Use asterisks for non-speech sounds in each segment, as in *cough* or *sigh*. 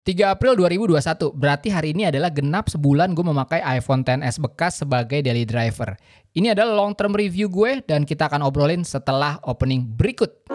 3 April 2021, berarti hari ini adalah genap sebulan gue memakai iPhone XS bekas sebagai daily driver. Ini adalah long term review gue dan kita akan obrolin setelah opening berikut.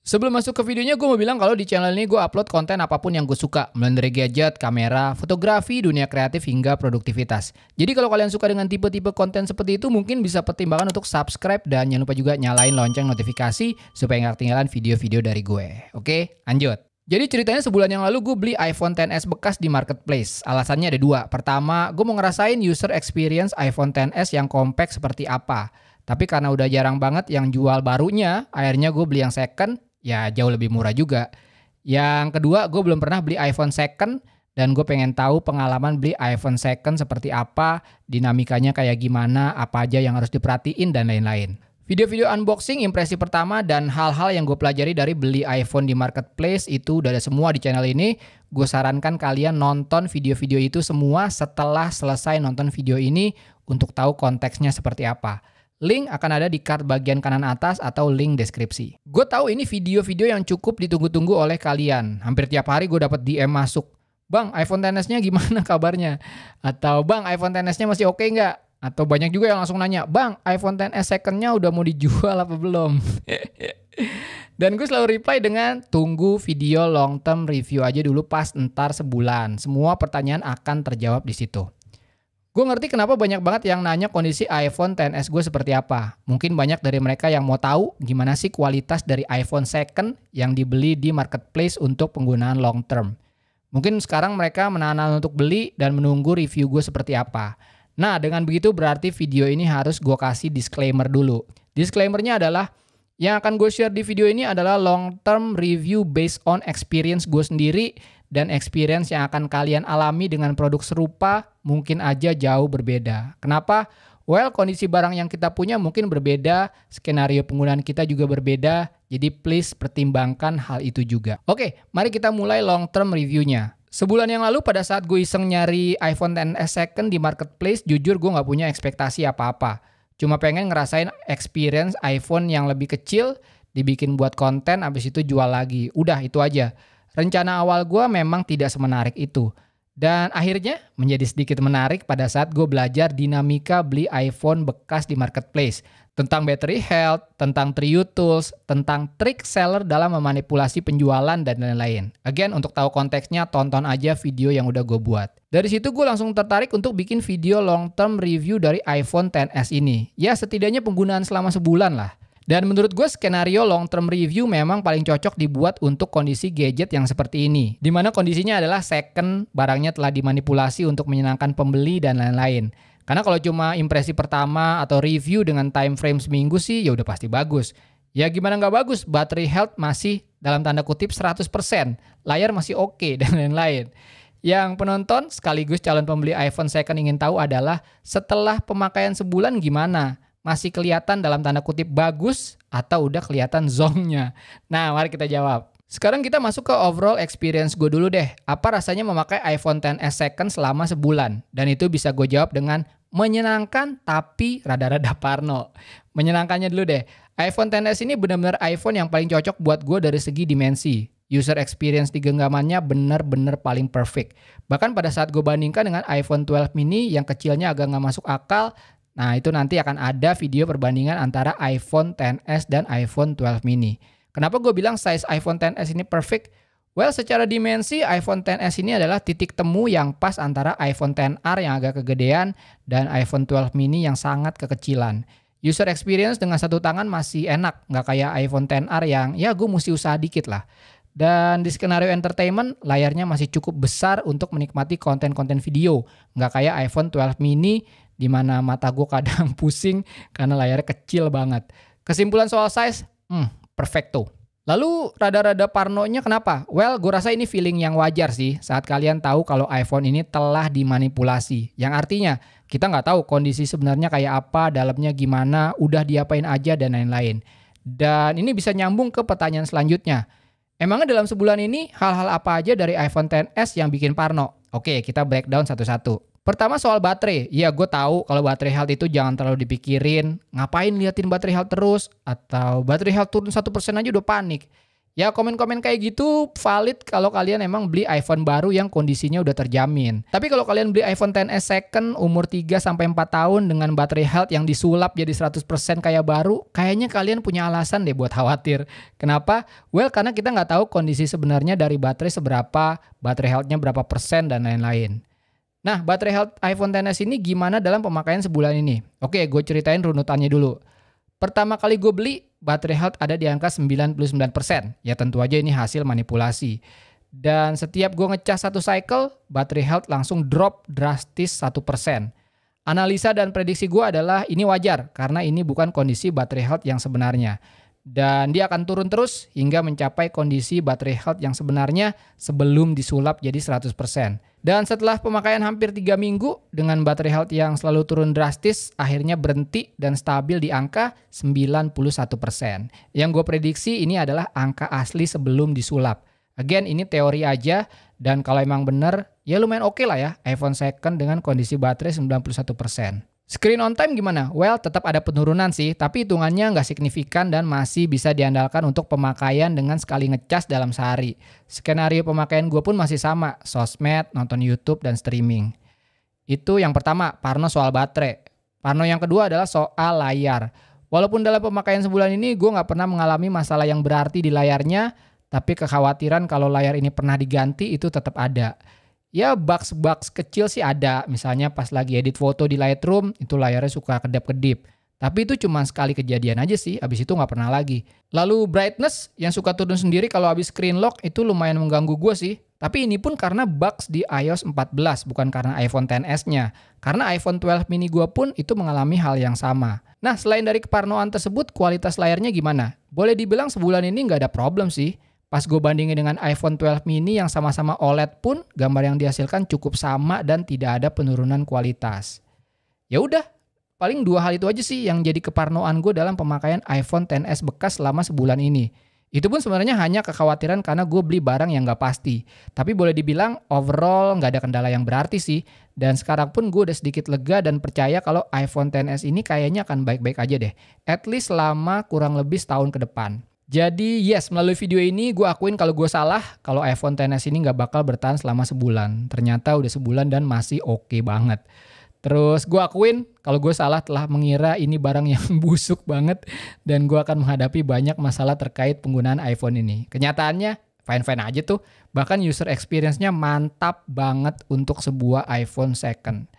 Sebelum masuk ke videonya, gue mau bilang kalau di channel ini gue upload konten apapun yang gue suka, mulai dari gadget, kamera, fotografi, dunia kreatif, hingga produktivitas. Jadi kalau kalian suka dengan tipe-tipe konten seperti itu, mungkin bisa pertimbangkan untuk subscribe dan jangan lupa juga nyalain lonceng notifikasi supaya nggak ketinggalan video-video dari gue. Oke, lanjut. Jadi ceritanya sebulan yang lalu gue beli iPhone XS bekas di marketplace. Alasannya ada dua. Pertama, gue mau ngerasain user experience iPhone XS yang compact seperti apa. Tapi karena udah jarang banget yang jual barunya, akhirnya gue beli yang second ya jauh lebih murah juga. Yang kedua, gue belum pernah beli iPhone second dan gue pengen tahu pengalaman beli iPhone second seperti apa, dinamikanya kayak gimana, apa aja yang harus diperhatiin dan lain-lain. Video-video unboxing, impresi pertama, dan hal-hal yang gue pelajari dari beli iPhone di marketplace itu udah ada semua di channel ini. Gue sarankan kalian nonton video-video itu semua setelah selesai nonton video ini untuk tahu konteksnya seperti apa. Link akan ada di card bagian kanan atas atau link deskripsi. Gue tahu ini video-video yang cukup ditunggu-tunggu oleh kalian. Hampir tiap hari gue dapat DM masuk. Bang, iPhone XS-nya gimana *laughs* kabarnya? Atau bang, iPhone XS-nya masih oke okay nggak? Atau banyak juga yang langsung nanya, bang, iPhone XS second-nya udah mau dijual apa belum? *laughs* Dan gue selalu reply dengan tunggu video long term review aja dulu pas ntar sebulan. Semua pertanyaan akan terjawab di situ. Gue ngerti kenapa banyak banget yang nanya kondisi iPhone XS gue seperti apa. Mungkin banyak dari mereka yang mau tahu gimana sih kualitas dari iPhone second yang dibeli di marketplace untuk penggunaan long term. Mungkin sekarang mereka menahan untuk beli dan menunggu review gue seperti apa. Nah, dengan begitu berarti video ini harus gue kasih disclaimer dulu. Disclaimernya adalah yang akan gue share di video ini adalah long term review based on experience gue sendiri dan experience yang akan kalian alami dengan produk serupa mungkin aja jauh berbeda. Kenapa? Well, kondisi barang yang kita punya mungkin berbeda, skenario penggunaan kita juga berbeda, jadi please pertimbangkan hal itu juga. Oke, mari kita mulai long term reviewnya. Sebulan yang lalu pada saat gue iseng nyari iPhone XS second di marketplace, jujur gue nggak punya ekspektasi apa-apa. Cuma pengen ngerasain experience iPhone yang lebih kecil, dibikin buat konten, abis itu jual lagi. Udah, itu aja. Rencana awal gue memang tidak semenarik itu. Dan akhirnya menjadi sedikit menarik pada saat gue belajar dinamika beli iPhone bekas di marketplace. Tentang battery health, tentang triu tools, tentang trik seller dalam memanipulasi penjualan dan lain-lain. Again, untuk tahu konteksnya, tonton aja video yang udah gue buat. Dari situ gue langsung tertarik untuk bikin video long term review dari iPhone XS ini. Ya setidaknya penggunaan selama sebulan lah. Dan menurut gue skenario long term review memang paling cocok dibuat untuk kondisi gadget yang seperti ini. Dimana kondisinya adalah second barangnya telah dimanipulasi untuk menyenangkan pembeli dan lain-lain. Karena kalau cuma impresi pertama atau review dengan time frame seminggu sih ya udah pasti bagus. Ya gimana nggak bagus, battery health masih dalam tanda kutip 100%, layar masih oke okay, *laughs* dan lain-lain. Yang penonton sekaligus calon pembeli iPhone second ingin tahu adalah setelah pemakaian sebulan gimana? masih kelihatan dalam tanda kutip bagus atau udah kelihatan zongnya? Nah, mari kita jawab. Sekarang kita masuk ke overall experience gue dulu deh. Apa rasanya memakai iPhone XS second selama sebulan? Dan itu bisa gue jawab dengan menyenangkan tapi rada-rada parno. Menyenangkannya dulu deh. iPhone XS ini benar-benar iPhone yang paling cocok buat gue dari segi dimensi. User experience di genggamannya benar-benar paling perfect. Bahkan pada saat gue bandingkan dengan iPhone 12 mini yang kecilnya agak nggak masuk akal Nah, itu nanti akan ada video perbandingan antara iPhone XS dan iPhone 12 mini. Kenapa gue bilang size iPhone XS ini perfect? Well, secara dimensi iPhone XS ini adalah titik temu yang pas antara iPhone XR yang agak kegedean dan iPhone 12 mini yang sangat kekecilan. User experience dengan satu tangan masih enak, nggak kayak iPhone XR yang ya gue mesti usaha dikit lah. Dan di skenario entertainment, layarnya masih cukup besar untuk menikmati konten-konten video. Nggak kayak iPhone 12 mini di mana mata gue kadang *laughs* pusing karena layarnya kecil banget. Kesimpulan soal size, hmm, perfecto. Lalu rada-rada parnonya kenapa? Well, gue rasa ini feeling yang wajar sih saat kalian tahu kalau iPhone ini telah dimanipulasi. Yang artinya kita nggak tahu kondisi sebenarnya kayak apa, dalamnya gimana, udah diapain aja dan lain-lain. Dan ini bisa nyambung ke pertanyaan selanjutnya. Emangnya dalam sebulan ini hal-hal apa aja dari iPhone XS yang bikin parno? Oke, kita breakdown satu-satu. Pertama soal baterai, ya gue tahu kalau baterai health itu jangan terlalu dipikirin, ngapain liatin baterai health terus, atau baterai health turun satu persen aja udah panik. Ya komen-komen kayak gitu valid kalau kalian emang beli iPhone baru yang kondisinya udah terjamin. Tapi kalau kalian beli iPhone XS second umur 3 sampai 4 tahun dengan baterai health yang disulap jadi 100% kayak baru, kayaknya kalian punya alasan deh buat khawatir. Kenapa? Well, karena kita nggak tahu kondisi sebenarnya dari baterai seberapa, baterai healthnya berapa persen dan lain-lain. Nah, baterai health iPhone XS ini gimana dalam pemakaian sebulan ini? Oke, gue ceritain runutannya dulu. Pertama kali gue beli, baterai health ada di angka 99%. Ya tentu aja ini hasil manipulasi. Dan setiap gue ngecas satu cycle, baterai health langsung drop drastis satu persen. Analisa dan prediksi gue adalah ini wajar karena ini bukan kondisi baterai health yang sebenarnya dan dia akan turun terus hingga mencapai kondisi baterai health yang sebenarnya sebelum disulap jadi 100%. Dan setelah pemakaian hampir 3 minggu dengan baterai health yang selalu turun drastis akhirnya berhenti dan stabil di angka 91%. Yang gue prediksi ini adalah angka asli sebelum disulap. Again ini teori aja dan kalau emang bener ya lumayan oke okay lah ya iPhone second dengan kondisi baterai 91%. Screen on time gimana? Well, tetap ada penurunan sih, tapi hitungannya nggak signifikan dan masih bisa diandalkan untuk pemakaian dengan sekali ngecas dalam sehari. Skenario pemakaian gue pun masih sama, sosmed, nonton YouTube, dan streaming. Itu yang pertama, Parno soal baterai. Parno yang kedua adalah soal layar. Walaupun dalam pemakaian sebulan ini gue nggak pernah mengalami masalah yang berarti di layarnya, tapi kekhawatiran kalau layar ini pernah diganti itu tetap ada ya bugs-bugs kecil sih ada. Misalnya pas lagi edit foto di Lightroom, itu layarnya suka kedap-kedip. Tapi itu cuma sekali kejadian aja sih, abis itu nggak pernah lagi. Lalu brightness yang suka turun sendiri kalau abis screen lock itu lumayan mengganggu gue sih. Tapi ini pun karena bugs di iOS 14, bukan karena iPhone XS-nya. Karena iPhone 12 mini gue pun itu mengalami hal yang sama. Nah, selain dari keparnoan tersebut, kualitas layarnya gimana? Boleh dibilang sebulan ini nggak ada problem sih. Pas gue bandingin dengan iPhone 12 mini yang sama-sama OLED pun gambar yang dihasilkan cukup sama dan tidak ada penurunan kualitas. Ya udah, paling dua hal itu aja sih yang jadi keparnoan gue dalam pemakaian iPhone XS bekas selama sebulan ini. Itu pun sebenarnya hanya kekhawatiran karena gue beli barang yang gak pasti. Tapi boleh dibilang overall nggak ada kendala yang berarti sih. Dan sekarang pun gue udah sedikit lega dan percaya kalau iPhone XS ini kayaknya akan baik-baik aja deh. At least selama kurang lebih setahun ke depan. Jadi yes, melalui video ini gue akuin kalau gue salah, kalau iPhone XS ini nggak bakal bertahan selama sebulan. Ternyata udah sebulan dan masih oke okay banget. Terus gue akuin kalau gue salah telah mengira ini barang yang *laughs* busuk banget dan gue akan menghadapi banyak masalah terkait penggunaan iPhone ini. Kenyataannya fine-fine aja tuh, bahkan user experience-nya mantap banget untuk sebuah iPhone second.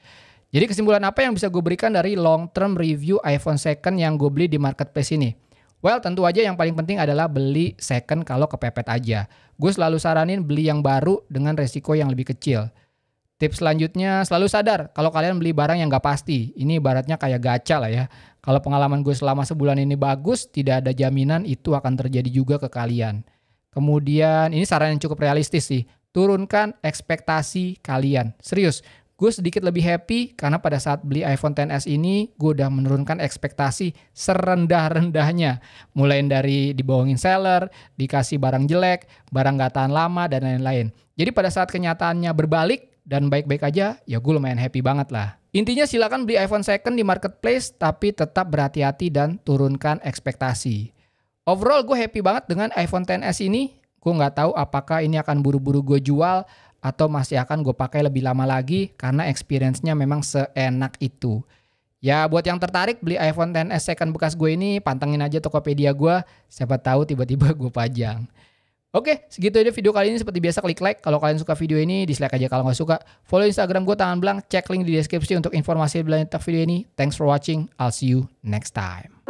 Jadi kesimpulan apa yang bisa gue berikan dari long term review iPhone second yang gue beli di marketplace ini? Well, tentu aja yang paling penting adalah beli second kalau kepepet aja. Gue selalu saranin beli yang baru dengan resiko yang lebih kecil. Tips selanjutnya, selalu sadar kalau kalian beli barang yang gak pasti. Ini ibaratnya kayak gacha lah ya. Kalau pengalaman gue selama sebulan ini bagus, tidak ada jaminan itu akan terjadi juga ke kalian. Kemudian, ini saran yang cukup realistis sih. Turunkan ekspektasi kalian. Serius, gue sedikit lebih happy karena pada saat beli iPhone XS ini gue udah menurunkan ekspektasi serendah-rendahnya mulai dari dibohongin seller dikasih barang jelek barang gak tahan lama dan lain-lain jadi pada saat kenyataannya berbalik dan baik-baik aja ya gue lumayan happy banget lah Intinya silakan beli iPhone second di marketplace tapi tetap berhati-hati dan turunkan ekspektasi. Overall gue happy banget dengan iPhone XS ini. Gue nggak tahu apakah ini akan buru-buru gue jual atau masih akan gue pakai lebih lama lagi karena experience-nya memang seenak itu. Ya buat yang tertarik beli iPhone XS second bekas gue ini pantengin aja Tokopedia gue. Siapa tahu tiba-tiba *laughs* gue pajang. Oke, segitu aja video kali ini. Seperti biasa klik like. Kalau kalian suka video ini, dislike aja kalau nggak suka. Follow Instagram gue Tangan Belang. Cek link di deskripsi untuk informasi lebih lanjut video ini. Thanks for watching. I'll see you next time.